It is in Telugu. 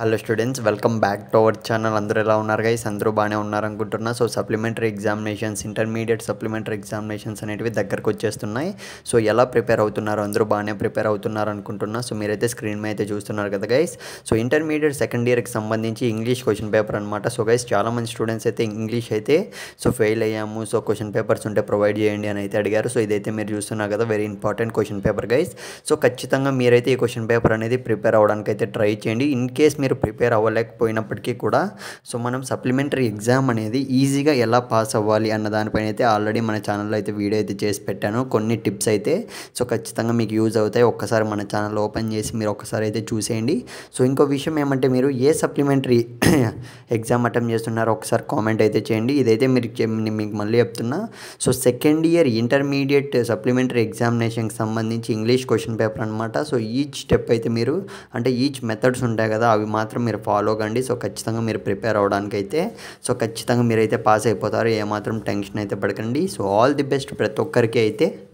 hello students welcome back to our channel అందరూ ఎలా ఉన్నారు గైస్ అందరూ బాగానే ఉన్నారనుకుంటున్నా so supplementary examinations intermediate supplementary examinations అనేటివి దగ్గరకు వచ్చేస్తున్నాయి సో ఎలా ప్రిపేర్ అవుతున్నారు అందరూ బాగానే ప్రిపేర్ అవుతున్నారు అనుకుంటున్నా సో మీరైతే స్క్రీన్ మీద అయితే చూస్తున్నారు కదా గైస్ సో ఇంటర్మీడియట్ సెకండ్ ఇయర్కి సంబంధించి ఇంగ్లీష్ క్వశ్చన్ పేపర్ అనమాట సో గైస్ చాలామంది స్టూడెంట్స్ అయితే ఇంగ్లీష్ అయితే సో ఫెయిల్ అయ్యాము సో క్వశ్చన్ పేపర్స్ ఉంటే ప్రొవైడ్ చేయండి అని అయితే అడిగారు సో ఇదైతే మీరు చూస్తున్నారు కదా very important question paper guys so ఖచ్చితంగా మీరైతే ఈ క్వశ్చన్ పేపర్ అనేది ప్రిపేర్ అవడానికి అయితే ట్రై చేయండి ఇన్ కేస్ మీరు మీరు ప్రిపేర్ అవ్వలేకపోయినప్పటికీ కూడా సో మనం సప్లిమెంటరీ ఎగ్జామ్ అనేది ఈజీగా ఎలా పాస్ అవ్వాలి అన్న దానిపైన అయితే ఆల్రెడీ మన ఛానల్లో అయితే వీడియో అయితే చేసి పెట్టాను కొన్ని టిప్స్ అయితే సో ఖచ్చితంగా మీకు యూజ్ అవుతాయి ఒక్కసారి మన ఛానల్ ఓపెన్ చేసి మీరు ఒక్కసారి అయితే చూసేయండి సో ఇంకో విషయం ఏమంటే మీరు ఏ సప్లిమెంటరీ ఎగ్జామ్ అటెంప్ట్ చేస్తున్నారో ఒకసారి కామెంట్ అయితే చేయండి ఇదైతే మీరు మీకు మళ్ళీ చెప్తున్నా so second year intermediate supplementary ఎగ్జామినేషన్కి సంబంధించి ఇంగ్లీష్ క్వశ్చన్ పేపర్ అనమాట సో ఈచ్ స్టెప్ అయితే మీరు అంటే ఈచ్ మెథడ్స్ ఉంటాయి కదా అవి మాత్రం మీరు ఫాలో కండి సో ఖచ్చితంగా మీరు ప్రిపేర్ అవడానికైతే సో ఖచ్చితంగా మీరైతే పాస్ అయిపోతారు ఏమాత్రం టెన్షన్ అయితే పడకండి సో ఆల్ ది బెస్ట్ ప్రతి ఒక్కరికి అయితే